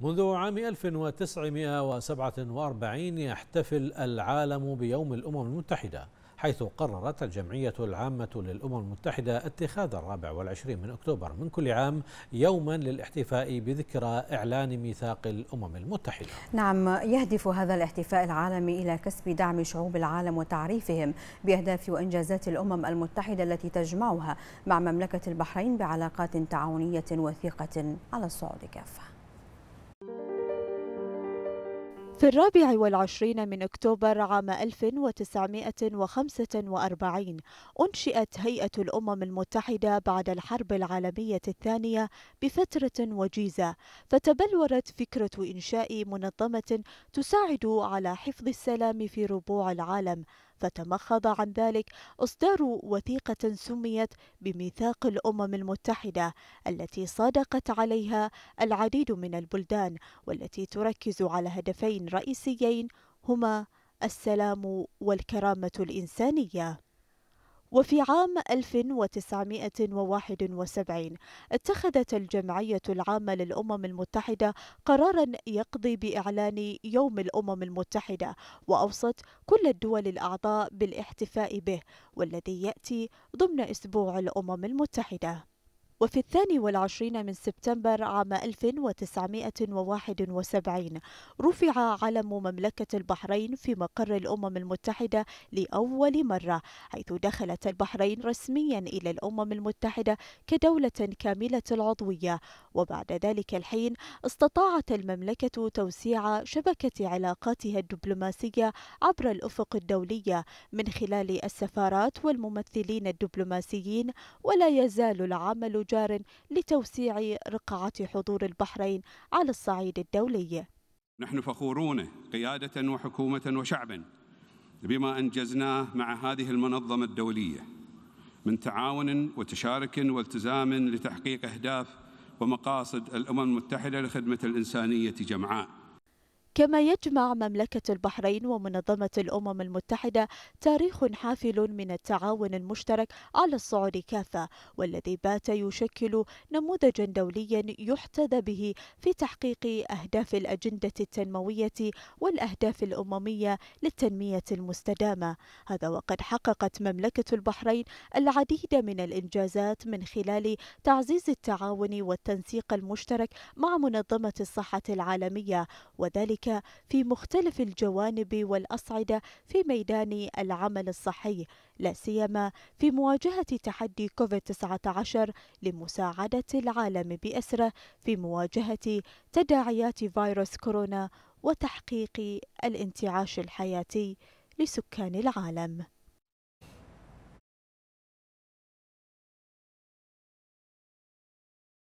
منذ عام 1947 يحتفل العالم بيوم الأمم المتحدة حيث قررت الجمعية العامة للأمم المتحدة اتخاذ الرابع والعشرين من أكتوبر من كل عام يوما للاحتفاء بذكرى إعلان ميثاق الأمم المتحدة نعم يهدف هذا الاحتفاء العالمي إلى كسب دعم شعوب العالم وتعريفهم بأهداف وإنجازات الأمم المتحدة التي تجمعها مع مملكة البحرين بعلاقات تعاونية وثيقة على الصعود كافة في الرابع والعشرين من أكتوبر عام 1945 أنشئت هيئة الأمم المتحدة بعد الحرب العالمية الثانية بفترة وجيزة فتبلورت فكرة إنشاء منظمة تساعد على حفظ السلام في ربوع العالم فتمخض عن ذلك إصدار وثيقة سميت بميثاق الأمم المتحدة التي صادقت عليها العديد من البلدان والتي تركز على هدفين رئيسيين هما السلام والكرامة الإنسانية وفي عام 1971 اتخذت الجمعية العامة للأمم المتحدة قرارا يقضي بإعلان يوم الأمم المتحدة وأوصت كل الدول الأعضاء بالاحتفاء به والذي يأتي ضمن أسبوع الأمم المتحدة وفي الثاني والعشرين من سبتمبر عام 1971 رفع علم مملكة البحرين في مقر الأمم المتحدة لأول مرة حيث دخلت البحرين رسميا إلى الأمم المتحدة كدولة كاملة العضوية وبعد ذلك الحين استطاعت المملكة توسيع شبكة علاقاتها الدبلوماسية عبر الأفق الدولية من خلال السفارات والممثلين الدبلوماسيين ولا يزال العمل جار لتوسيع رقعة حضور البحرين على الصعيد الدولي نحن فخورون قيادة وحكومة وشعبا بما أنجزناه مع هذه المنظمة الدولية من تعاون وتشارك والتزام لتحقيق أهداف ومقاصد الأمم المتحدة لخدمة الإنسانية جمعاء كما يجمع مملكة البحرين ومنظمة الأمم المتحدة تاريخ حافل من التعاون المشترك على الصعود كافة والذي بات يشكل نموذجا دوليا يحتذى به في تحقيق أهداف الأجندة التنموية والأهداف الأممية للتنمية المستدامة هذا وقد حققت مملكة البحرين العديد من الإنجازات من خلال تعزيز التعاون والتنسيق المشترك مع منظمة الصحة العالمية وذلك وذلك في مختلف الجوانب والأصعدة في ميدان العمل الصحي لا سيما في مواجهة تحدي كوفيد-19 لمساعدة العالم بأسره في مواجهة تداعيات فيروس كورونا وتحقيق الانتعاش الحياتي لسكان العالم